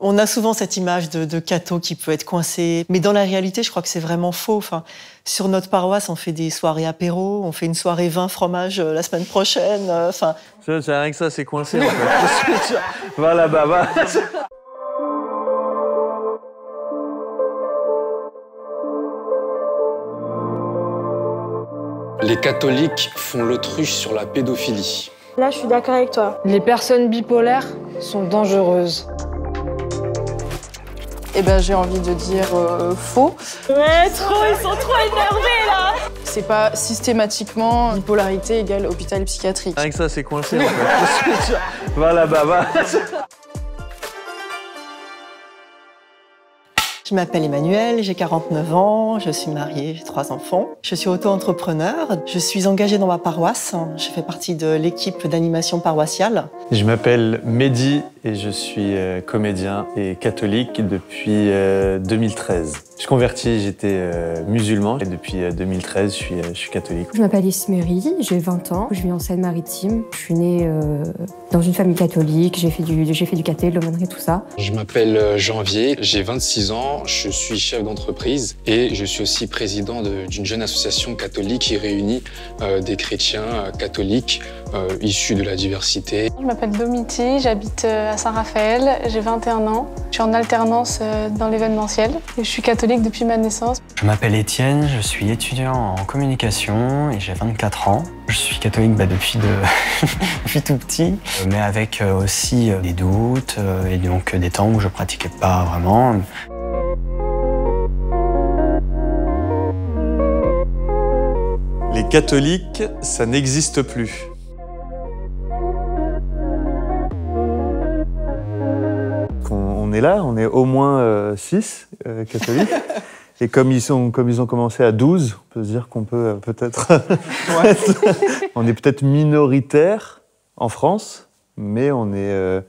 On a souvent cette image de, de qui peut être coincé, mais dans la réalité, je crois que c'est vraiment faux. sur notre paroisse, on fait des soirées apéro, on fait une soirée vin fromage euh, la semaine prochaine. Euh, c'est rien que ça, c'est coincé. Voilà, va va. Les catholiques font l'autruche sur la pédophilie. Là, je suis d'accord avec toi. Les personnes bipolaires sont dangereuses. Eh ben, j'ai envie de dire euh, faux. Ouais, trop, ils sont trop énervés là C'est pas systématiquement polarité égale hôpital psychiatrique. Avec ça, c'est coincé Voilà baba. Je m'appelle Emmanuel, j'ai 49 ans, je suis mariée, j'ai trois enfants. Je suis auto-entrepreneur, je suis engagée dans ma paroisse, je fais partie de l'équipe d'animation paroissiale. Je m'appelle Mehdi et je suis euh, comédien et catholique depuis 2013. Euh, je convertis, j'étais euh, musulman et depuis 2013, je suis, catholique. Je m'appelle Ismeri, j'ai 20 ans, je vis en Seine-Maritime. Je suis né dans une famille catholique, j'ai fait du, j'ai fait du cathé, de l'aumônerie, tout ça. Je m'appelle Janvier, j'ai 26 ans, je suis chef d'entreprise et je suis aussi président d'une jeune association catholique qui réunit des chrétiens catholiques issus de la diversité je m'appelle Domiti, j'habite euh, à Saint-Raphaël, j'ai 21 ans. Je suis en alternance euh, dans l'événementiel et je suis catholique depuis ma naissance. Je m'appelle Étienne, je suis étudiant en communication et j'ai 24 ans. Je suis catholique bah, depuis, depuis, tout petit, mais avec euh, aussi des doutes et donc des temps où je pratiquais pas vraiment. Les catholiques, ça n'existe plus. on est là, on est au moins 6 euh, euh, catholiques. Et comme ils, ont commencé à 12, on peut se dire qu'on peut euh, peut-être... on est peut-être minoritaire en France, mais on est,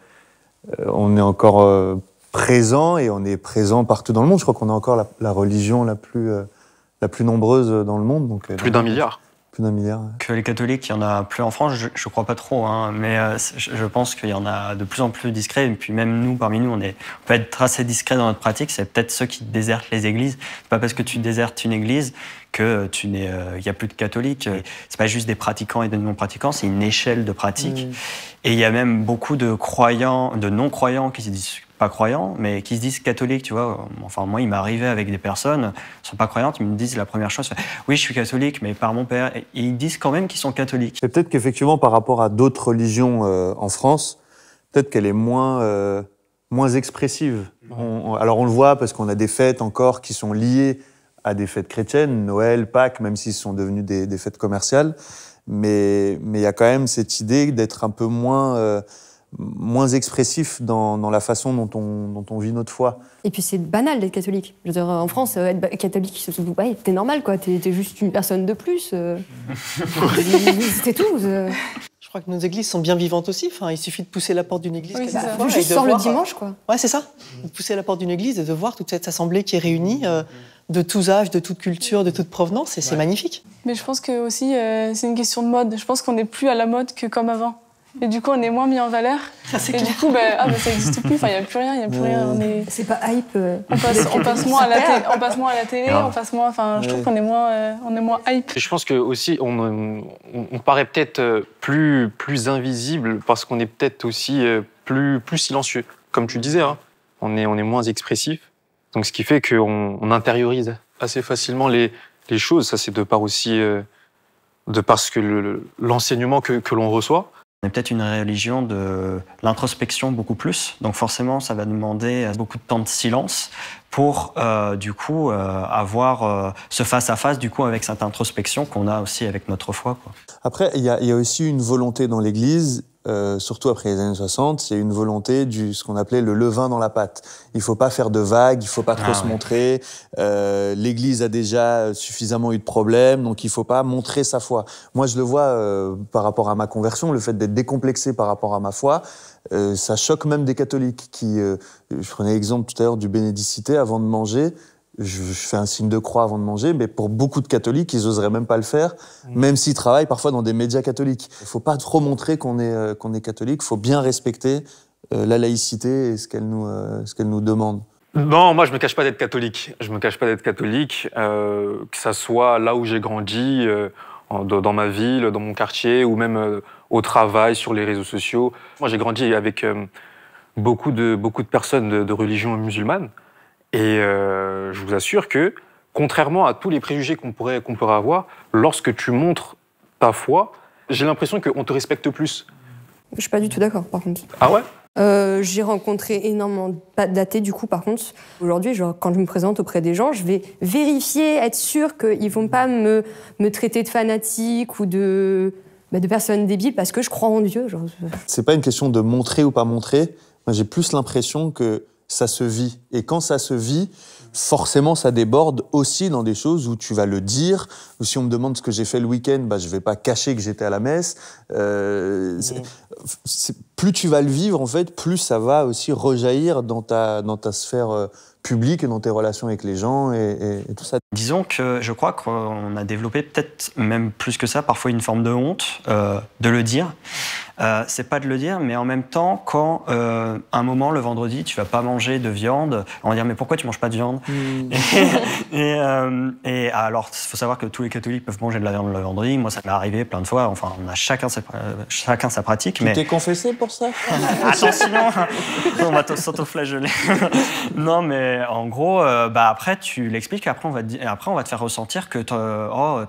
on est encore présent et on est présent partout dans le monde. Je crois qu'on a encore la, religion la plus, la plus nombreuse dans le monde. Donc, plus d'un milliard que les catholiques, il y en a plus en France, je crois pas trop, hein, mais euh, je, pense qu'il y en a de plus en plus discrets. Et puis même nous, parmi nous, on, est, peut être assez discrets dans notre pratique. C'est peut-être ceux qui désertent les églises. C'est pas parce que tu désertes une église que tu n'es, euh, il y a plus de catholiques. C'est pas juste des pratiquants et des non-pratiquants, c'est une échelle de pratique. Et il y a même beaucoup de croyants, de non-croyants qui se disent pas croyants, mais qui se disent catholiques, tu vois. Enfin, moi, il m'est arrivé avec des personnes qui sont pas croyantes, ils me disent la première chose, oui, je suis catholique, mais par mon père. Et ils disent quand même qu'ils sont catholiques. peut-être qu'effectivement, par rapport à d'autres religions euh, en France, peut-être qu'elle est moins, euh, moins expressive. alors, on le voit parce qu'on a des fêtes encore qui sont liées à des fêtes chrétiennes, Noël, Pâques, même s'ils sont devenus des, fêtes commerciales. Mais il y a quand même cette idée d'être un peu moins... Euh, moins expressif dans, la façon dont on, dont on vit notre foi. Et puis c'est banal d'être catholique. Je en France, euh, être catholique, ouais, normal, quoi. T'es juste une personne de plus. Euh. C'était tout. Euh. Je crois que nos églises sont bien vivantes aussi. Enfin, il suffit de pousser la porte d'une église. Oui, ça. Juste le dimanche, quoi. Ouais, c'est ça. De pousser la porte d'une église et de voir toute cette assemblée qui est réunie. de tous âges, de toute culture, de toute provenance, et c'est magnifique. Mais je pense que aussi, c'est une question de mode. Je pense qu'on n'est plus à la mode que comme avant. Et du coup, on est moins mis en valeur. Ah, et du coup, ben, ah, bah, ça n'existe plus. Enfin, il n'y a plus rien. Il a est... C'est pas hype. Euh. On, passe, moins à la télé, on passe moins à la télé. On passe moins. Enfin, je trouve qu'on est moins, euh, on est moins hype. Je pense que on, on, paraît peut-être euh, plus, plus invisible parce qu'on est peut-être aussi plus, plus silencieux. Comme tu disais, hein, on est, on est moins expressif. Donc, ce qui fait qu'on on intériorise assez facilement les, les choses. Ça, c'est de part aussi, de parce que l'enseignement que l'on reçoit. On est peut-être une religion de l'introspection beaucoup plus, donc forcément ça va demander euh, beaucoup de temps de silence pour euh, du coup euh, avoir euh, ce face à face du coup avec cette introspection qu'on a aussi avec notre foi. Quoi. Après, il y, y, a aussi une volonté dans l'Église euh, surtout après les années 60, il y a une volonté du ce qu'on appelait le levain dans la pâte. Il faut pas faire de vagues, il faut pas trop ah se montrer. Euh, L'Église a déjà suffisamment eu de problèmes, donc il faut pas montrer sa foi. Moi, je le vois euh, par rapport à ma conversion, le fait d'être décomplexé par rapport à ma foi, euh, ça choque même des catholiques qui. je prenais l'exemple tout à l'heure du bénédicité avant de manger je, fais un signe de croix avant de manger, mais pour beaucoup de catholiques, ils oseraient même pas le faire, mm. même s'ils travaillent parfois dans des médias catholiques. Il faut pas trop montrer qu'on est, euh, catholique, il faut bien respecter euh, la laïcité et euh, ce qu'elle nous, demande. Non, moi je me cache pas d'être catholique. Je me cache pas d'être catholique, que ça soit là où j'ai grandi, dans ma ville, dans mon quartier, ou même au travail, sur les réseaux sociaux. Moi j'ai grandi avec beaucoup de beaucoup de personnes de, de religion musulmane. Et euh, je vous assure que, contrairement à tous les préjugés qu'on pourrait, qu'on pourrait avoir, lorsque tu montres ta foi, j'ai l'impression qu'on te respecte plus. Je suis pas du tout d'accord, par contre. Ah ouais euh, J'ai rencontré énormément d'athées, du coup, par contre. Aujourd'hui, quand je me présente auprès des gens, je vais vérifier, être sûr qu'ils vont pas me, me traiter de fanatique ou de, bah, de personne débile parce que je crois en Dieu. Ce C'est pas une question de montrer ou pas montrer. j'ai plus l'impression que ça se vit. Et quand ça se vit, forcément, ça déborde aussi dans des choses où tu vas le dire. Ou si on me demande ce que j'ai fait le week-end, bah, je vais pas cacher que j'étais à la messe. Euh, plus tu vas le vivre, en fait, plus ça va aussi rejaillir dans ta, dans ta sphère euh, publique et dans tes relations avec les gens et, tout ça. Disons que je crois qu'on a développé peut-être même plus que ça, parfois une forme de honte euh, de le dire. Euh, c'est pas de le dire, mais en même temps, quand un moment le vendredi, tu vas pas manger de viande, on va dire mais pourquoi tu manges pas de viande hmm. et, alors, il faut savoir que tous les catholiques peuvent manger de la viande le vendredi. Moi, ça m'est arrivé plein de fois. Enfin, on a chacun sa, chacun sa pratique. Mais tu t'es confessé pour ça Attention On va te non, mais en gros, euh, bah, après, tu l'expliques, après, après, on va te faire ressentir que oh, euh,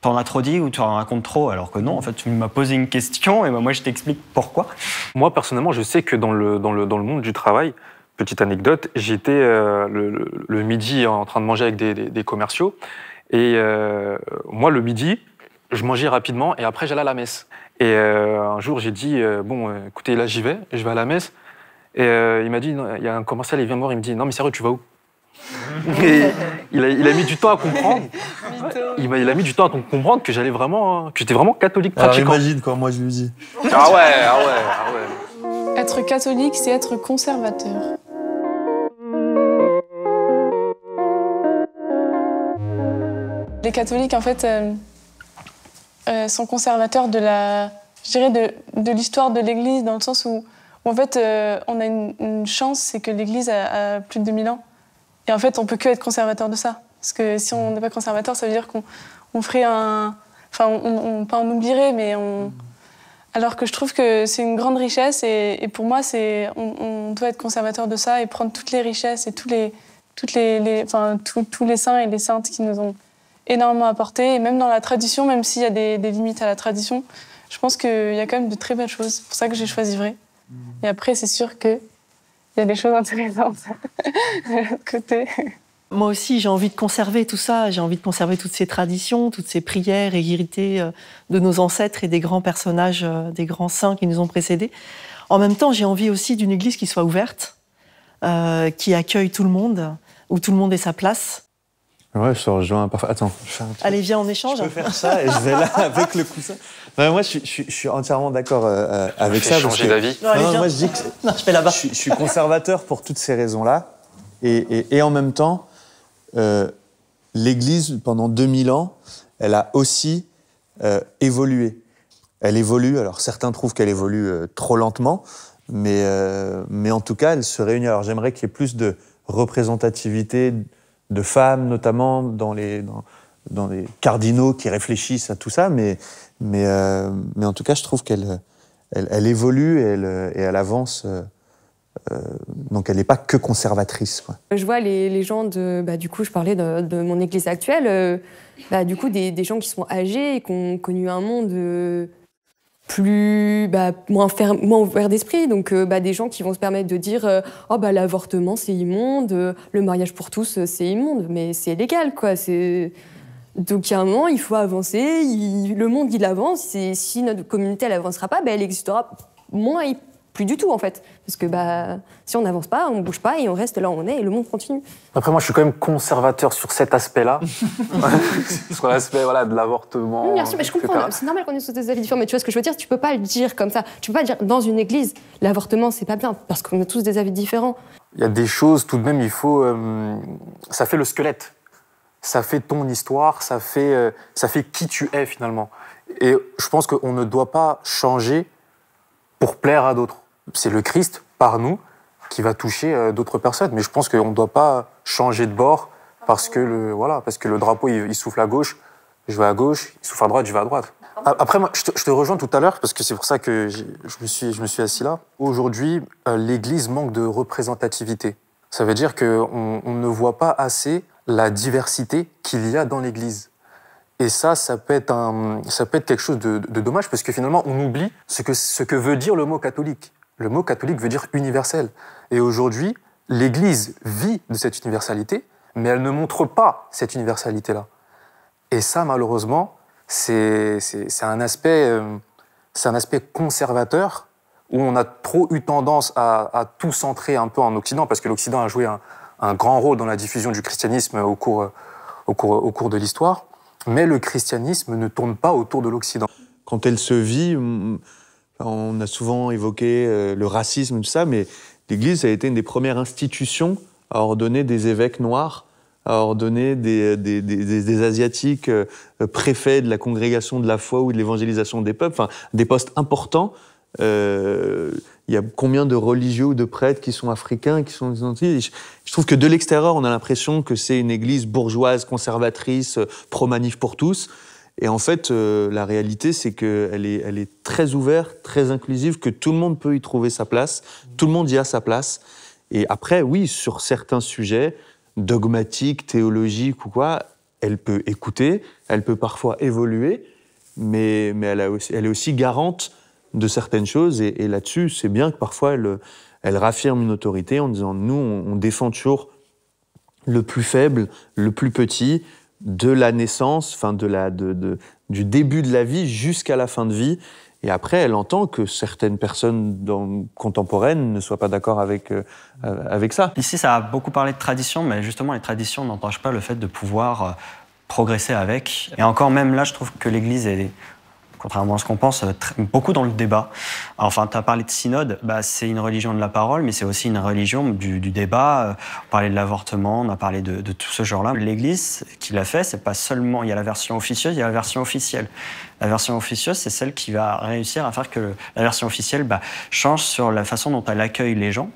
t'en as trop dit ou tu en racontes trop, alors que non, en fait, tu m'as posé une question et bah, moi, je t'explique pourquoi. Moi, personnellement, je sais que dans le, dans le, monde du travail, petite anecdote, j'étais euh, le, midi en train de manger avec des, commerciaux et moi, le midi, je mangeais rapidement et après, j'allais à la messe. Et euh, un jour, j'ai dit euh, Bon, euh, écoutez, là, j'y vais, je vais à la messe. Et il m'a dit Il y a un commercial, il vient me voir, il me dit Non, mais sérieux, tu vas où et il, a, mis du temps à comprendre. il, a, il, a, mis du temps à comprendre que j'allais vraiment, hein, que j'étais vraiment catholique pratiquant. Alors imagine quoi, moi je lui dis. Ah ouais, ah ouais, ah ouais. Être catholique, c'est être conservateur. Les catholiques, en fait, euh, sont conservateurs de la, je dirais de, de l'histoire de l'Église, dans le sens où, en fait, euh, on a une, chance, c'est que l'Église a, plus de 2000 ans. Et en fait, on peut que être conservateur de ça. Parce que si on n'est pas conservateur, ça veut dire qu'on ferait un. Enfin, on, on, pas en oublierait, mais on. Alors que je trouve que c'est une grande richesse et, pour moi, c'est, on, doit être conservateur de ça et prendre toutes les richesses et tous les, toutes les, enfin, tous les saints et les saintes qui nous ont énormément apporté. Et même dans la tradition, même s'il y a des, limites à la tradition, je pense qu'il y a quand même de très belles choses. C'est pour ça que j'ai choisi vrai. Mhm. Et après, c'est sûr qu'il y a des choses intéressantes de l'autre côté. Moi aussi, j'ai envie de conserver tout ça. J'ai envie de conserver toutes ces traditions, toutes ces prières et héritées euh, de nos ancêtres et des grands personnages, euh, des grands saints qui nous ont précédés. En même temps, j'ai envie aussi d'une église qui soit ouverte, euh, qui accueille tout le monde, où tout le monde ait sa place, Ouais, je te rejoins. Parfait. Attends, Allez, viens, en échange. Je peux faire ça et je vais là avec le coussin. Non, moi, je, suis entièrement d'accord euh, euh, avec ça. Changer d'avis. Non, moi, je dis que là-bas. Je, suis conservateur pour toutes ces raisons-là. Et, en même temps, euh, l'Église, pendant 2000 ans, elle a aussi évolué. Elle évolue. Alors, certains trouvent qu'elle évolue trop lentement, mais, mais en tout cas, elle se réunit. Alors, j'aimerais qu'il y ait plus de représentativité de femmes, notamment dans les, dans, dans, les cardinaux qui réfléchissent à tout ça. Mais, mais, euh, mais en tout cas, je trouve qu'elle elle, évolue et elle, et elle avance. Euh, euh, donc elle n'est pas que conservatrice. Je vois les, les gens de, bah, du coup, je parlais de, mon église actuelle, bah, du coup des, des, gens qui sont âgés et qui ont connu un monde plus bah, moins, ferme, ouvert d'esprit. Donc euh, bah, des gens qui vont se permettre de dire euh, oh bah l'avortement c'est immonde, euh, le mariage pour tous c'est immonde, mais c'est légal quoi. C'est donc il un moment il faut avancer. Le monde il avance et si notre communauté elle avancera pas, bah, elle existera moins plus du tout en fait. Parce que bah, si on n'avance pas, on ne bouge pas et on reste là où on est et le monde continue. Après, moi je suis quand même conservateur sur cet aspect-là. sur l'aspect voilà, de l'avortement. Merci, bien sûr, mais je comprends. C'est normal qu'on ait tous des avis différents. Mais tu vois ce que je veux dire Tu peux pas le dire comme ça. Tu peux pas dire dans une église, l'avortement c'est pas bien parce qu'on a tous des avis différents. Il y a des choses, tout de même, il faut. Euh, ça fait le squelette. Ça fait ton histoire, ça fait, euh, ça fait qui tu es finalement. Et je pense qu'on ne doit pas changer pour plaire à d'autres. C'est le Christ, par nous, qui va toucher euh, d'autres personnes. Mais je pense qu'on ne doit pas changer de bord parce que le, voilà, parce que le drapeau, il, souffle à gauche, je vais à gauche, il souffle à droite, je vais à droite. Après, moi, je, te, rejoins tout à l'heure parce que c'est pour ça que je me, suis, je me suis assis là. Aujourd'hui, euh, l'Église manque de représentativité. Ça veut dire qu'on on ne voit pas assez la diversité qu'il y a dans l'Église. Et ça, ça peut être, ça peut être quelque chose de, dommage parce que finalement, on oublie ce que, ce que veut dire le mot catholique. Le mot catholique veut dire universel. Et aujourd'hui, l'Église vit de cette universalité, mais elle ne montre pas cette universalité-là. Et ça, malheureusement, c'est un aspect, euh, un aspect conservateur où on a trop eu tendance à, à tout centrer un peu en Occident, parce que l'Occident a joué un, grand rôle dans la diffusion du christianisme au cours, au cours de l'histoire mais le christianisme ne tourne pas autour de l'Occident. Quand elle se vit, mm, on a souvent évoqué euh, le racisme, tout ça, mais l'Église a été une des premières institutions à ordonner des évêques noirs, à ordonner des, euh, Asiatiques euh, préfets de la congrégation de la foi ou de l'évangélisation des peuples, des postes importants euh, il y a combien de religieux ou de prêtres qui sont africains, qui sont je, trouve que de l'extérieur, on a l'impression que c'est une église bourgeoise, conservatrice, euh, pro-manif pour tous. Et en fait, euh, la réalité, c'est qu'elle est, elle est très ouverte, très inclusive, que tout le monde peut y trouver sa place, tout le monde y a sa place. Et après, oui, sur certains sujets, dogmatiques, théologiques ou quoi, elle peut écouter, elle peut parfois évoluer, mais, elle est aussi garante de certaines choses. Et, là-dessus, c'est bien que parfois elle, elle, raffirme une autorité en disant nous, on, défend toujours le plus faible, le plus petit, de la naissance, enfin de la, du début de la vie jusqu'à la fin de vie. Et après, elle entend que certaines personnes dans, contemporaines ne soient pas d'accord avec, euh, avec ça. Ici, ça a beaucoup parlé de tradition, mais justement, les traditions n'empêchent pas le fait de pouvoir euh, progresser avec. Et encore même là, je trouve que l'Église est contrairement à ce qu'on pense, euh, beaucoup dans le débat. Enfin, tu as parlé de synode, bah, c'est une religion de la parole, mais c'est aussi une religion du, débat. Euh, on parlait de l'avortement, on a parlé de, de tout ce genre-là. L'Église qui l'a fait, c'est pas seulement, il y a la version officieuse, il y a la version officielle. La version officieuse, c'est celle qui va réussir à faire que la version officielle bah, change sur la façon dont elle accueille les gens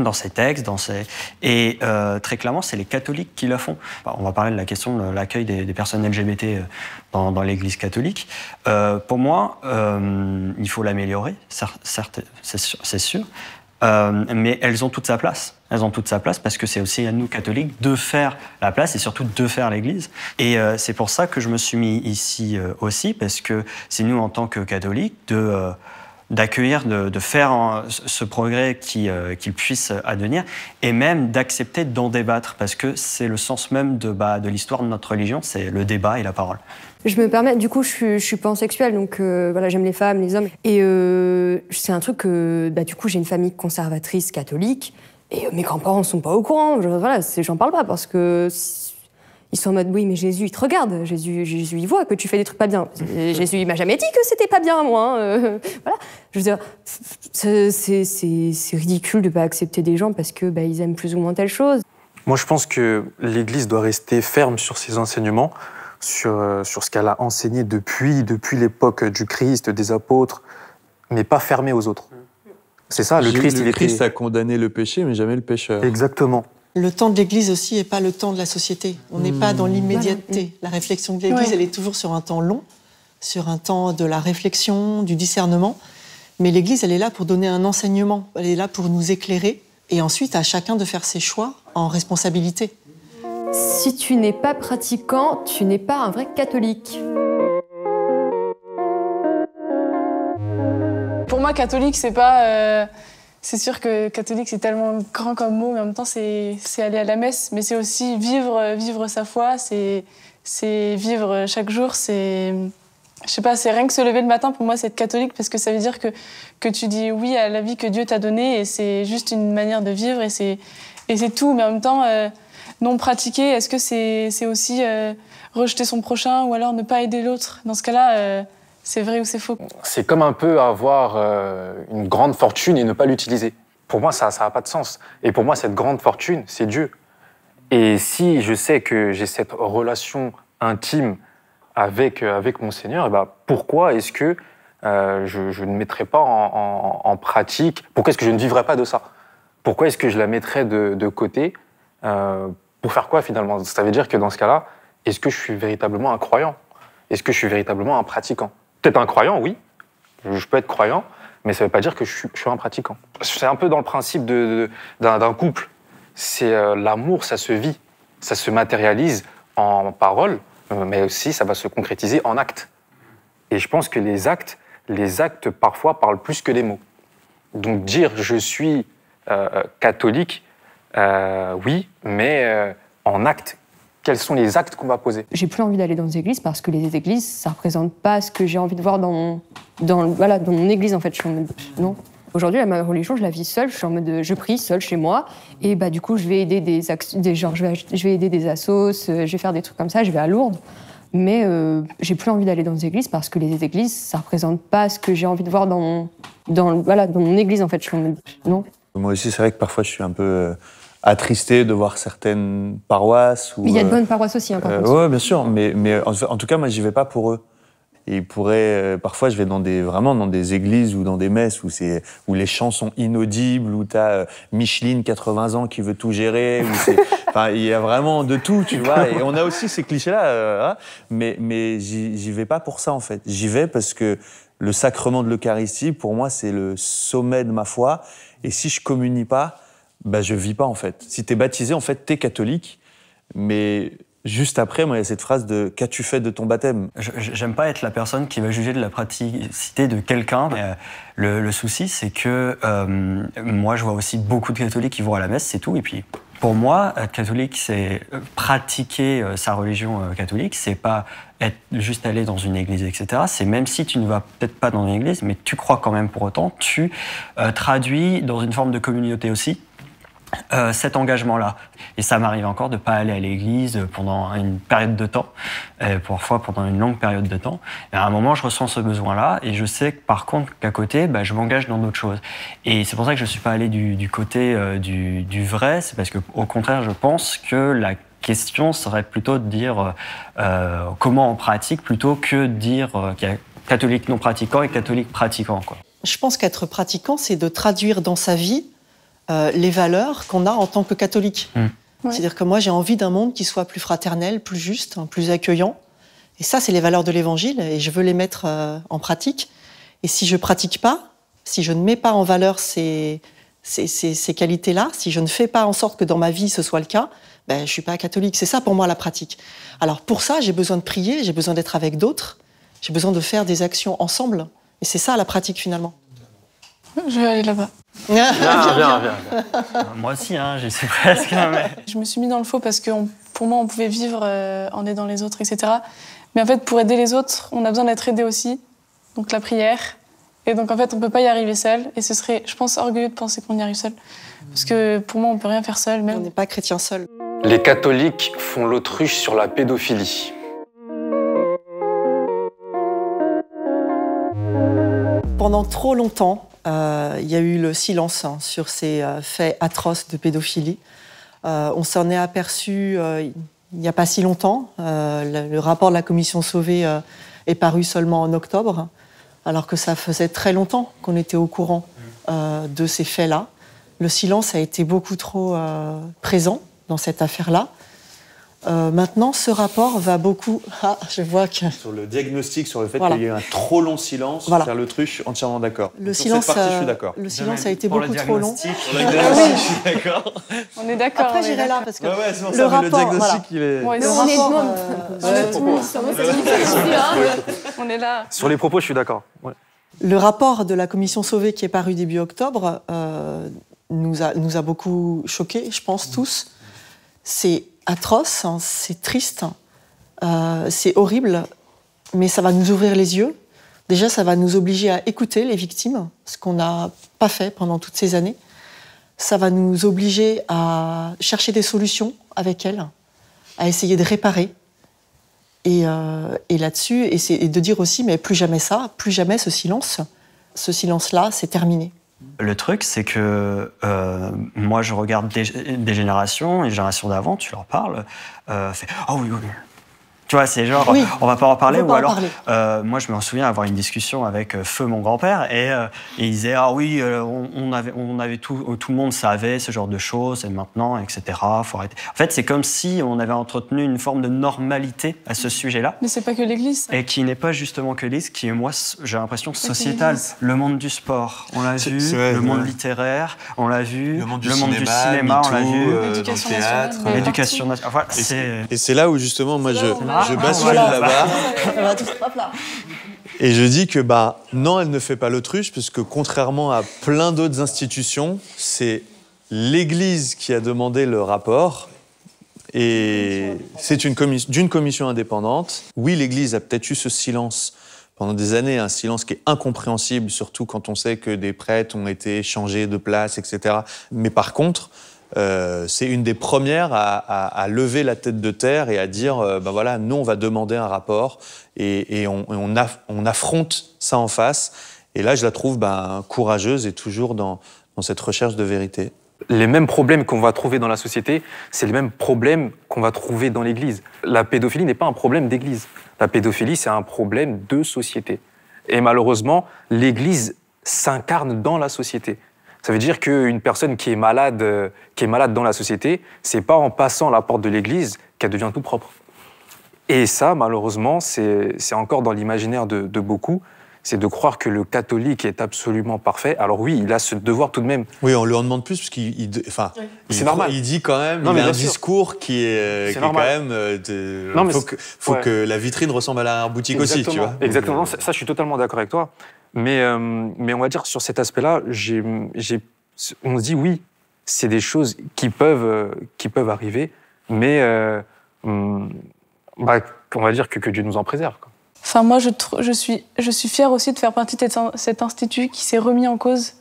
dans ces textes, dans ces... et euh, très clairement, c'est les catholiques qui la font. Bah, on va parler de la question de l'accueil des, personnes LGBT euh, dans, l'Église catholique. Euh, pour moi, euh, il faut l'améliorer, certes, c'est sûr, euh, mais elles ont toute sa place. Elles ont toute sa place parce que c'est aussi à nous catholiques de faire la place et surtout de faire l'Église. Et c'est pour ça que je me suis mis ici aussi parce que c'est nous en tant que catholiques de d'accueillir, de, faire ce progrès euh, qu'il puisse advenir, et même d'accepter d'en débattre, parce que c'est le sens même de, bah, de l'histoire de notre religion, c'est le débat et la parole. Je me permets, du coup, je suis, je pansexuelle, donc euh, voilà, j'aime les femmes, les hommes. Et euh, c'est un truc que, bah, du coup, j'ai une famille conservatrice catholique, et mes grands-parents ne sont pas au courant. Je, voilà, j'en parle pas parce que ils sont en mode oui, mais Jésus, il te regarde. Jésus, Jésus, il voit que tu fais des trucs pas bien. Jésus, il m'a jamais dit que c'était pas bien, à moi. Hein. Euh, voilà. Je veux dire, c'est ridicule de pas accepter des gens parce que bah, ils aiment plus ou moins telle chose. Moi, je pense que l'Église doit rester ferme sur ses enseignements, sur, euh, sur ce qu'elle a enseigné depuis, depuis l'époque du Christ, des apôtres, mais pas fermée aux autres. C'est ça, le Christ, le il Christ a condamné le péché, mais jamais le pécheur. Exactement le temps de l'Église aussi n'est pas le temps de la société. On n'est pas dans hmm. l'immédiateté. La réflexion de l'Église, elle est toujours sur un temps long, sur un temps de la réflexion, du discernement. Mais l'Église, elle est là pour donner un enseignement, elle est là pour nous éclairer, et ensuite à chacun de faire ses choix en responsabilité. Si tu n'es pas pratiquant, tu n'es pas un vrai catholique. Pour moi, catholique, c'est pas... Euh, c'est sûr que catholique, c'est tellement grand comme mot, mais en même temps, c'est aller à la messe, mais c'est aussi vivre, vivre sa foi, c'est vivre chaque jour, c'est. Je sais pas, c'est rien que se lever le matin, pour moi, c'est être catholique, parce que ça veut dire que, que tu dis oui à la vie que Dieu t'a donnée, et c'est juste une manière de vivre, et c'est tout, mais en même temps, euh, non pratiquer, est-ce que c'est aussi euh, rejeter son prochain, ou alors ne pas aider l'autre Dans ce cas-là, euh, c'est vrai ou c'est faux C'est comme un peu avoir euh, une grande fortune et ne pas l'utiliser. Pour moi, ça n'a pas de sens. Et pour moi, cette grande fortune, c'est Dieu. Et si je sais que j'ai cette relation intime avec, euh, avec mon Seigneur, et eh ben, pourquoi est-ce que euh, je, ne mettrais pas en, pratique Pourquoi est-ce que je ne vivrais pas de ça Pourquoi est-ce que je la mettrais de, côté Pour faire quoi finalement Ça veut dire que dans ce cas-là, est-ce que je suis véritablement un croyant Est-ce que je suis véritablement un pratiquant peut-être un croyant, oui. Je peux être croyant, mais ça ne veut pas dire que je suis, un pratiquant. C'est un peu dans le principe d'un couple. C'est euh, l'amour, ça se vit, ça se matérialise en paroles, mais aussi ça va se concrétiser en actes. Et je pense que les actes, les actes parfois parlent plus que les mots. Donc dire je suis euh, euh, catholique, oui, mais en actes quels sont les actes qu'on va poser. J'ai plus envie d'aller dans les églises parce que les églises, ça représente pas ce que j'ai envie de voir dans mon, dans, voilà, dans mon église en fait. non. Aujourd'hui, ma religion, je la vis seule. Je suis en mode, je prie seule chez moi. Et bah du coup, je vais aider des, des genre, je vais, je vais aider des assos, euh, je vais faire des trucs comme ça. Je vais à Lourdes. Mais euh, j'ai plus envie d'aller dans les églises parce que les églises, ça représente pas ce que j'ai envie de voir dans mon, dans, voilà, dans mon église en fait. non. Moi aussi, c'est vrai que parfois, je suis un peu euh, attristé de voir certaines paroisses. Ou, mais il y a de euh, bonnes paroisses aussi, hein, euh, Oui, bien sûr, mais, mais en, tout cas, moi, j'y vais pas pour eux. ils euh, parfois, je vais dans des, vraiment dans des églises ou dans des messes où, c'est, où les chants sont inaudibles, où tu as Micheline, 80 ans, qui veut tout gérer. Enfin, il y a vraiment de tout, tu vois. Et on a aussi ces clichés-là. Hein. mais mais j'y vais pas pour ça, en fait. J'y vais parce que le sacrement de l'Eucharistie, pour moi, c'est le sommet de ma foi. Et si je communie pas, bah, je vis pas en fait. Si tu es baptisé, en fait, tu es catholique, mais juste après, moi, il y a cette phrase de Qu'as-tu fait de ton baptême J'aime pas être la personne qui va juger de la praticité de quelqu'un. Euh, le, souci, c'est que euh, moi, je vois aussi beaucoup de catholiques qui vont à la messe, c'est tout. Et puis, pour moi, être catholique, c'est euh, pratiquer sa religion catholique. C'est pas être juste aller dans une église, etc. C'est même si tu ne vas peut-être pas dans une église, mais tu crois quand même pour autant. Tu traduis dans une forme de communauté aussi euh, cet engagement-là. Et ça m'arrive encore de ne pas aller à l'église pendant une période de temps, euh, parfois pendant une longue période de temps. Et à un moment, je ressens ce besoin-là et je sais par contre qu'à côté, bah, je m'engage dans d'autres choses. Et c'est pour ça que je ne suis pas allé du, côté euh, du, vrai, c'est parce que au contraire, je pense que la question serait plutôt de dire comment on pratique plutôt que de dire qu'il y a catholique non pratiquant et catholique pratiquant. Quoi. Je pense qu'être pratiquant, c'est de traduire dans sa vie euh, les valeurs qu'on a en tant que catholique. Hmm. C'est-à-dire que moi, j'ai envie d'un monde qui soit plus fraternel, plus juste, hein, plus accueillant. Et ça, c'est les valeurs de l'Évangile, et je veux les mettre euh, en pratique. Et si je ne pratique pas, si je ne mets pas en valeur ces, ces, qualités-là, si je ne fais pas en sorte que dans ma vie ce soit le cas, ben, je ne suis pas catholique. C'est ça pour moi la pratique. Alors pour ça, j'ai besoin de prier, j'ai besoin d'être avec d'autres, j'ai besoin de faire des actions ensemble. Et c'est ça la pratique finalement. Je vais aller là-bas. Ah, — Bien, bien, bien. Moi aussi, hein, j'y suis presque. Hein, je me suis mis dans le faux parce que pour moi, on pouvait vivre euh, en aidant les autres, etc. Mais en fait, pour aider les autres, on a besoin d'être aidé aussi. Donc la prière. Et donc en fait, on peut pas y arriver seul. Et ce serait, je pense, orgueilleux de penser qu'on y arrive seul. Parce que pour moi, on peut rien faire seul. Même. On n'est pas chrétien seul. Les catholiques font l'autruche sur la pédophilie. Pendant trop longtemps, euh, il y a eu le silence hein, sur ces euh, faits atroces de pédophilie. Euh, on s'en est aperçu il n'y a pas si longtemps. Le, le, rapport de la commission Sauvé est paru seulement en octobre, alors que ça faisait très longtemps qu'on était au courant de ces faits-là. Le silence a été beaucoup trop présent dans cette affaire-là. Euh, maintenant, ce rapport va beaucoup. Ah, je vois que. Sur le diagnostic, sur le fait qu'il y a eu un trop long silence, voilà. faire l'autruche, d'accord. Le truc, silence, partie, je suis euh, d'accord. Le silence a été beaucoup trop long. le ah diagnostic, je suis d'accord. On est d'accord. Après, j'irai là parce que. Ouais, le, ça, rapport, le diagnostic, il est. on est là. Sur les propos, je suis d'accord. Le rapport de la commission Sauvé qui est paru début octobre euh, nous, a, nous a beaucoup choqués, je pense, tous. C'est atroce, hein, c'est triste, hein. euh, c'est horrible, mais ça va nous ouvrir les yeux. Déjà, ça va nous obliger à écouter les victimes, ce qu'on n'a pas fait pendant toutes ces années. Ça va nous obliger à chercher des solutions avec elles, à essayer de réparer. Et, euh, là-dessus, et, et de dire aussi, mais plus jamais ça, plus jamais ce silence. Ce silence-là, c'est terminé. Le truc, c'est que euh, moi, je regarde des, générations, les générations d'avant, tu leur parles, oh oui, oui, tu vois, c'est genre, on on va pas en parler. Ou alors, euh, moi, je me souviens avoir une discussion avec euh, Feu, mon grand-père, euh, et, il disait, ah oui, on, avait, on avait tout, tout le monde savait ce genre de choses, et maintenant, etc. Faut En fait, c'est comme si on avait entretenu une forme de normalité à ce sujet-là. Mais c'est pas que l'Église. Et qui n'est pas justement que l'Église, qui est, moi, j'ai l'impression sociétale. Le monde du sport, on l'a vu. le monde littéraire, on l'a vu. Le monde du cinéma, on l'a vu. Le théâtre, L'éducation nationale. et c'est là où justement, moi, je. Ah, ah, là-bas. Et je dis que bah non, elle ne fait pas l'autruche, puisque contrairement à plein d'autres institutions, c'est l'Église qui a demandé le rapport. Et c'est d'une commission indépendante. Oui, l'Église a peut-être eu ce silence pendant des années, un silence qui est incompréhensible, surtout quand on sait que des prêtres ont été changés de place, etc. Mais par contre, euh, c'est une des premières à, lever la tête de terre et à dire, euh, ben voilà, nous, on va demander un rapport et, on, affronte ça en face. Et là, je la trouve ben, courageuse et toujours dans, dans cette recherche de vérité. Les mêmes problèmes qu'on va trouver dans la société, c'est les mêmes problèmes qu'on va trouver dans l'Église. La pédophilie n'est pas un problème d'Église. La pédophilie, c'est un problème de société. Et malheureusement, l'Église s'incarne dans la société. Ça veut dire qu'une personne qui est malade, euh, qui est malade dans la société, c'est pas en passant la porte de l'église qu'elle devient tout propre. Et ça, malheureusement, c'est encore dans l'imaginaire de, beaucoup. C'est de croire que le catholique est absolument parfait. Alors oui, il a ce devoir tout de même. Oui, on lui en demande plus parce qu'il, enfin, c'est normal. Il dit quand même, il a un discours qui est, euh, quand même. Euh, non, mais faut, que, faut que, la vitrine ressemble à la boutique aussi, tu vois. Exactement. ça, je suis totalement d'accord avec toi. Mais, euh, mais on va dire, sur cet aspect-là, on se dit oui, c'est des choses qui peuvent, euh, qui peuvent arriver, mais euh, hmm, bah, on va dire que, Dieu nous en préserve. Quoi. Enfin, moi, je, suis, je suis fière aussi de faire partie de cet institut qui s'est remis en cause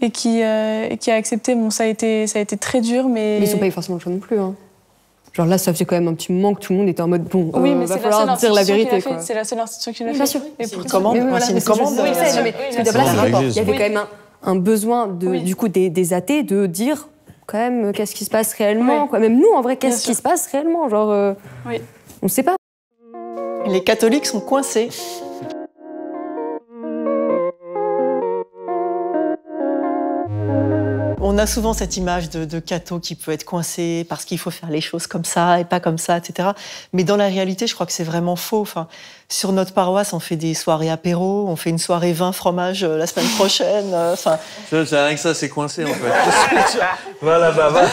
et qui, qui a accepté. Bon, ça a été, ça a été très dur, mais. Mais ils sont pas forcément le choix non plus. Hein. Genre là, ça faisait quand même un petit moment que tout le monde était en mode bon, oui, euh, mais euh, la seule institution qui la vérité. C'est la seule institution qui l'a fait. Bien sûr. Et pour commande, c'est une commande. Oui, ça, mais, il y avait quand même un, besoin de, du coup des, athées de dire quand même euh, qu'est-ce qui se passe réellement. Quoi. Même nous, en vrai, qu'est-ce qui se passe réellement Genre, euh, on ne sait pas. Les catholiques sont coincés on a souvent cette image de, de qui peut être coincé parce qu'il faut faire les choses comme ça et pas comme ça, etc. Mais dans la réalité, je crois que c'est vraiment faux. sur notre paroisse, on fait des soirées apéro, on fait une soirée vin fromage euh, la semaine prochaine. Euh, enfin, rien que ça, c'est coincé en fait. Bah, voilà,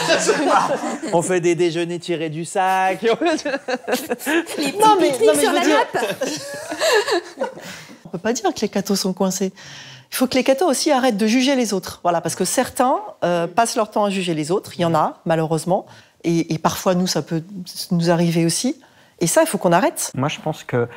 on fait des déjeuners tirés du sac. non mais, sur la On peut pas dire que les cathos sont coincés. Il faut que les cathos aussi arrêtent de juger les autres. Voilà, parce que certains euh, passent leur temps à juger les autres. Il y en a, malheureusement. Et, et parfois, nous, ça peut nous arriver aussi. Et ça, il faut qu'on arrête. Moi, je pense que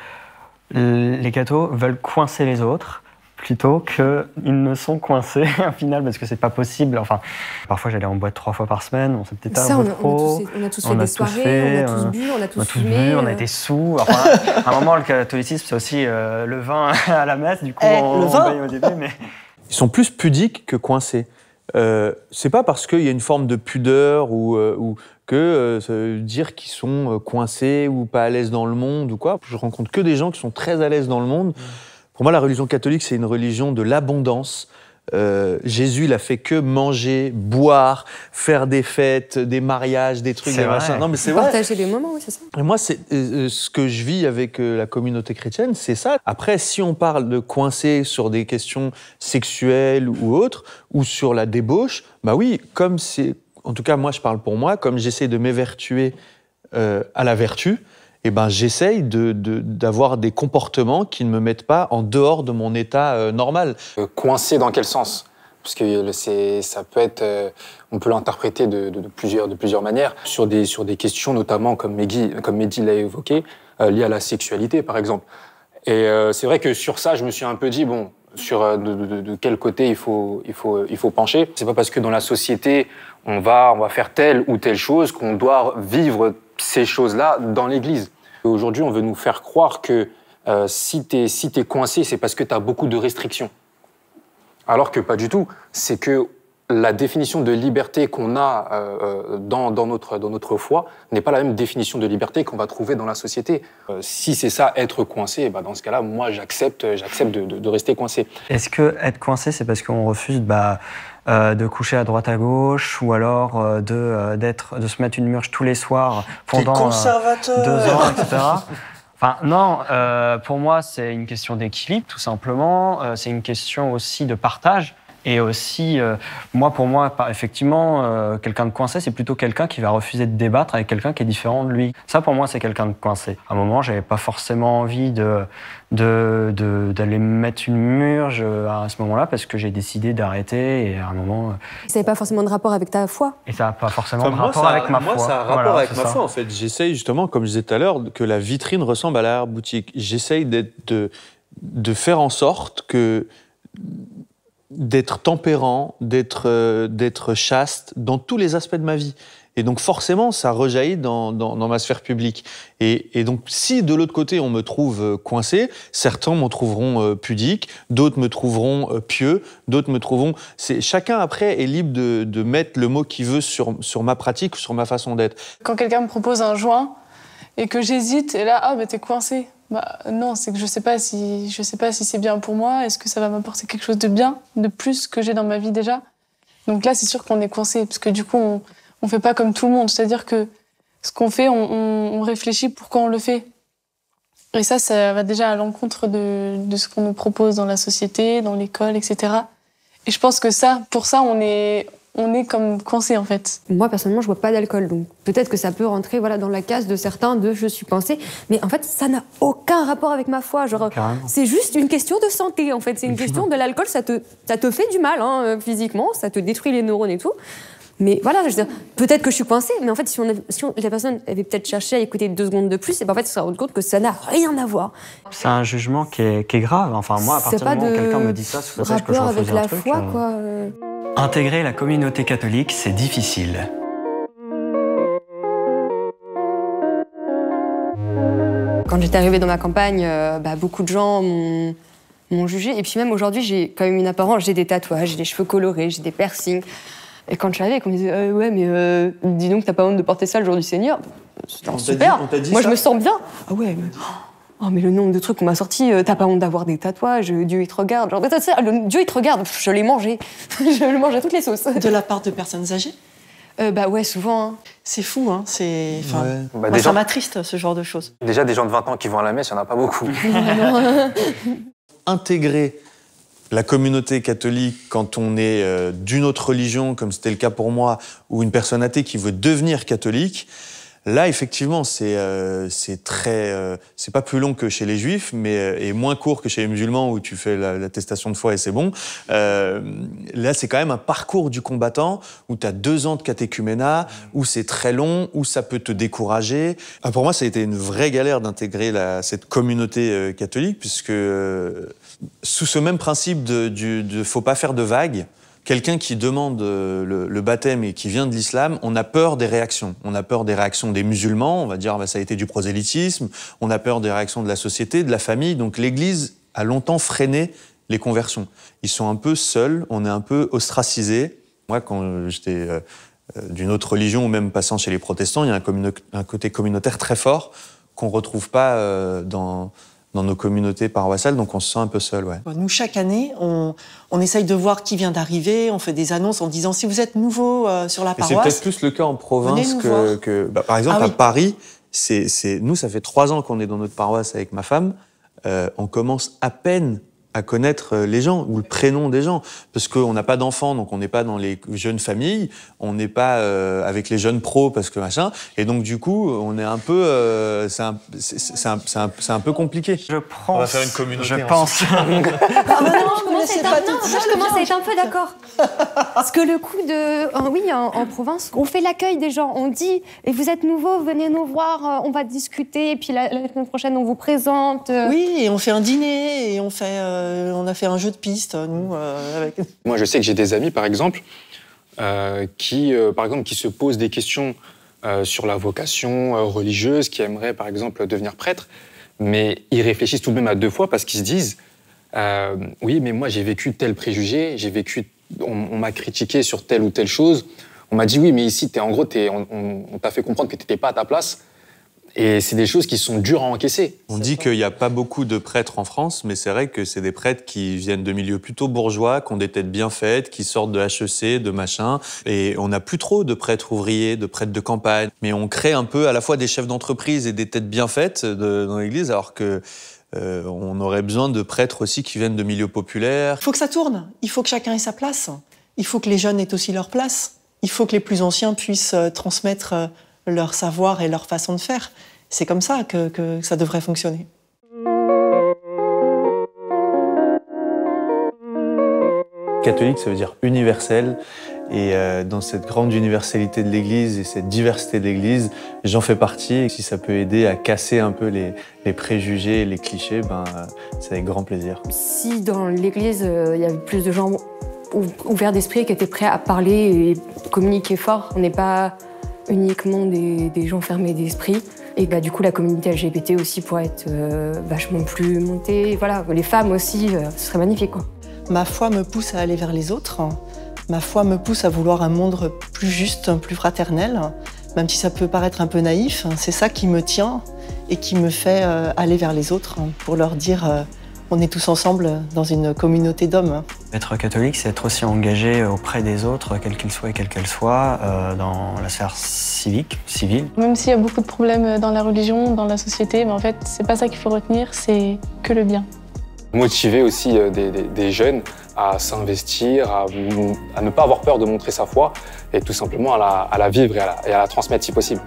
les cathos veulent coincer les autres plutôt qu'ils ne sont coincés au final parce que c'est pas possible. Enfin, parfois j'allais en boîte trois fois par semaine, on s'est peut On a tous fait des soirées, on a euh, tous bu, on a tous, on bu, on a euh. été sous. Enfin, à un moment, le catholicisme, c'est aussi euh, le vin à la messe, du coup, eh, on, Ils sont plus pudiques que coincés. Euh, c'est pas parce qu'il y a une forme de pudeur ou, ou que dire qu'ils sont coincés ou pas à l'aise dans le monde ou quoi. Je rencontre que des gens qui sont très à l'aise dans le monde. Mm. Pour moi, la religion catholique, c'est une religion de l'abondance. Euh, Jésus, il a fait que manger, boire, faire des fêtes, des mariages, des trucs, des machins. Non, mais c'est vrai. Partager des moments, oui, c'est ça. moi, c'est euh, euh, ce que je vis avec la communauté chrétienne, c'est ça. Après, si on parle de coincer sur des questions sexuelles ou autres, ou sur la débauche, bah oui, comme c'est, en tout cas, moi, je parle pour moi, comme j'essaie de m'évertuer à la vertu, eh ben, j'essaye d'avoir de, des comportements qui ne me mettent pas en dehors de mon état euh, normal. Euh, coincé dans quel sens parce que ça peut être, euh, on peut l'interpréter de, plusieurs, de plusieurs manières, sur des, sur des questions notamment, comme Mehdi, comme l'a évoqué, liées à la sexualité, par exemple. Et c'est vrai que sur ça, je me suis un peu dit, bon, sur de, de quel côté il faut, il faut, il faut pencher. C'est pas parce que dans la société, on va, on va faire telle ou telle chose qu'on doit vivre ces choses-là dans l'Église. Aujourd'hui, on veut nous faire croire que euh, si tu es, si coincé, c'est parce que tu as beaucoup de restrictions. Alors que pas du tout, c'est que la définition de liberté qu'on a euh, euh, dans, notre, dans notre foi n'est pas la même définition de liberté qu'on va trouver dans la société. Euh, si c'est ça, être coincé, bah dans ce cas-là, moi, j'accepte, j'accepte de, rester coincé. Est-ce que être coincé, c'est parce qu'on refuse bah, de coucher à droite à gauche ou alors de, d'être, de se mettre une murge tous les soirs pendant deux ans, etc. Enfin, non, pour moi, c'est une question d'équilibre, tout simplement. c'est une question aussi de partage. Et aussi, euh, moi, pour moi, effectivement, euh, quelqu'un de coincé, c'est plutôt quelqu'un qui va refuser de débattre avec quelqu'un qui est différent de lui. Ça, pour moi, c'est quelqu'un de coincé. À un moment, j'avais pas forcément envie de d'aller mettre une murge euh, à ce moment-là parce que j'ai décidé d'arrêter et à un moment... Ça n'avait pas forcément de rapport avec ta foi Et ça n'a pas forcément de rapport avec ma foi. Moi, ça a rapport avec ma foi, en fait. J'essaye justement, comme je disais tout à l'heure, que la vitrine ressemble à la boutique J'essaye de, de faire en sorte que d'être tempérant, d'être euh, d'être chaste dans tous les aspects de ma vie. Et donc forcément, ça rejaillit dans, dans, ma sphère publique. Et, donc si de l'autre côté, on me trouve euh, coincé, certains m'en trouveront euh, pudique, d'autres me trouveront pieux, d'autres me trouveront... chacun, après, est libre de, mettre le mot qu'il veut sur, sur ma pratique ou sur ma façon d'être. Quand quelqu'un me propose un joint et que j'hésite, et là, ah, mais t'es coincé. Bah, non, c'est que je sais pas si je sais pas si c'est bien pour moi. Est-ce que ça va m'apporter quelque chose de bien, de plus que j'ai dans ma vie déjà Donc là, c'est sûr qu'on est coincé parce que du coup, on, ne fait pas comme tout le monde. C'est-à-dire que ce qu'on fait, on, réfléchit pourquoi on le fait. Et ça, ça va déjà à l'encontre de, de, ce qu'on nous propose dans la société, dans l'école, etc. Et je pense que ça, pour ça, on est on est comme coincé en fait. Moi personnellement, je bois pas d'alcool, donc peut-être que ça peut rentrer voilà dans la case de certains de je suis coincé, mais en fait ça n'a aucun rapport avec ma foi. Genre c'est juste une question de santé en fait, c'est une question de l'alcool, ça te ça te fait du mal hein, euh, physiquement, ça te détruit les neurones et tout. Mais voilà, je peut-être que je suis coincée, mais en fait, si, on si la personne avait peut-être cherché à écouter deux secondes de plus, et ben en fait, on se rend compte que ça n'a rien à voir. C'est un jugement qui est, grave. Enfin, moi, à partir du moment où quelqu'un me dit ça, c'est que je avec la foi, euh. quoi. Intégrer la communauté catholique, c'est difficile. Quand j'étais arrivée dans ma campagne, euh, bah, beaucoup de gens m'ont jugée. jugé. Et puis même aujourd'hui, j'ai quand même une apparence. J'ai des tatouages, j'ai des cheveux colorés, j'ai des piercings. Et quand je suis arrivée, qu'on me disait ah ouais, mais euh, dis donc, t'as pas honte de porter ça le jour du Seigneur C'était super. Moi, je me sens bien. Ah ouais. Oh, mais le nombre de trucs qu'on m'a sorti, euh, t'as pas honte d'avoir des tatouages, euh, Dieu il te regarde. Genre, Dieu il te regarde, je l'ai mangé. je le mange à toutes les sauces. De la part de personnes âgées euh, Bah ouais, souvent. Hein. C'est fou, hein, C'est. Enfin, bah, ce genre de choses. Déjà, des gens de 20 ans qui vont à la messe, il n'y en a pas beaucoup. Intégrer la communauté catholique, quand on est d'une autre religion, comme c'était le cas pour moi, ou une personne athée qui veut devenir catholique, Là, effectivement, c'est euh, très, euh, c'est pas plus long que chez les juifs, mais euh, et moins court que chez les musulmans où tu fais l'attestation de foi et c'est bon. Euh, là, c'est quand même un parcours du combattant où tu as deux ans de catéchuménat, où c'est très long, où ça peut te décourager. Ah, pour moi, ça a été une vraie galère d'intégrer cette communauté catholique puisque sous ce même principe de, du, de faut pas faire de vagues quelqu'un qui demande euh, le, baptême et qui vient de l'islam, on a peur des réactions. On a peur des réactions des musulmans, on va dire bah, ça a été du prosélytisme, on a peur des réactions de la société, de la famille. Donc l'Église a longtemps freiné les conversions. Ils sont un peu seuls, on est un peu ostracisés. Moi, quand j'étais euh, euh, d'une autre religion ou même passant chez les protestants, il y a un, un côté communautaire très fort qu'on ne retrouve pas dans dans nos communautés paroissales, donc on se sent un peu seul. Ouais. Nous, chaque année, on, on essaye de voir qui vient d'arriver, on fait des annonces en disant si vous êtes nouveau euh, sur la paroisse. C'est peut-être plus le cas en province que. que bah, par exemple, ah à Paris, c'est nous, ça fait trois ans qu'on est dans notre paroisse avec ma femme. Euh, on commence à peine à connaître euh, les gens ou le prénom des gens. Parce qu'on n'a pas d'enfants, donc on n'est pas dans les jeunes familles, on n'est pas euh, avec les jeunes pros parce que machin. Et donc du coup, on est un peu, euh, c'est un, un, un, peu compliqué. Je pense... On va faire une communauté. Je pense. ah non, ah, je commence à être, non, un peu d'accord. Parce que le coup de, oui, en, province, on fait l'accueil des gens, on dit, et vous êtes nouveau, venez nous voir, on va discuter, et puis la, la semaine prochaine on vous présente. Oui, et on fait un dîner et on fait euh, on a fait un jeu de piste, nous. Euh, moi, je sais que j'ai des amis, par exemple, euh, qui, par exemple, qui se posent des questions sur la vocation religieuse, qui aimeraient, par exemple, devenir prêtre, mais ils réfléchissent tout de même à deux fois parce qu'ils se disent Oui, mais moi, j'ai vécu tel préjugé, j'ai vécu, on, m'a critiqué sur telle ou telle chose. On m'a dit Oui, mais ici, es, en gros, on t'a fait comprendre que tu n'étais pas à ta place. Et c'est des choses qui sont dures à encaisser. On dit qu'il n'y a pas beaucoup de prêtres en France, mais c'est vrai que c'est des prêtres qui viennent de milieux plutôt bourgeois, qui ont des têtes bien faites, qui sortent de HEC, de machin. Et on n'a plus trop de prêtres ouvriers, de prêtres de campagne. Mais on crée un peu à la fois des chefs d'entreprise et des têtes bien faites euh, dans l'Église, alors que euh, on aurait besoin de prêtres aussi qui viennent de milieux populaires. Il faut que ça tourne. Il faut que chacun ait sa place. Il faut que les jeunes aient aussi leur place. Il faut que les plus anciens puissent euh, transmettre leur savoir et leur façon de faire. C'est comme ça que, que ça devrait fonctionner. Catholique, ça veut dire universel. Et euh, dans cette grande universalité de l'Église et cette diversité de l'Église, j'en fais partie. Et si ça peut aider à casser un peu les, les préjugés et les clichés, ben, euh, c'est avec grand plaisir. Si dans l'Église, euh, il y avait plus de gens ouverts d'esprit qui étaient prêts à parler et communiquer fort, on n'est pas uniquement des, gens fermés d'esprit. Et bah, du coup, la communauté LGBT aussi pourrait être euh, vachement plus montée. Voilà, les femmes aussi, euh, ce serait magnifique. Ma foi me pousse à aller vers les autres. Ma foi me pousse à vouloir un monde plus juste, plus fraternel. Même si ça peut paraître un peu naïf, hein, c'est ça qui me tient et qui me fait euh, aller vers les autres hein, pour leur dire on est tous ensemble dans une communauté d'hommes. Hein. Être catholique, c'est être aussi engagé auprès des autres, quels qu'ils soient et quelles qu'elles soient, euh, dans la sphère civique, civile. Même s'il y a beaucoup de problèmes dans la religion, dans la société, mais en fait, c'est pas ça qu'il faut retenir, c'est que le bien. Motiver aussi euh, des, jeunes à s'investir, à, ne pas avoir peur de montrer sa foi et tout simplement à la, vivre et à la transmettre si possible.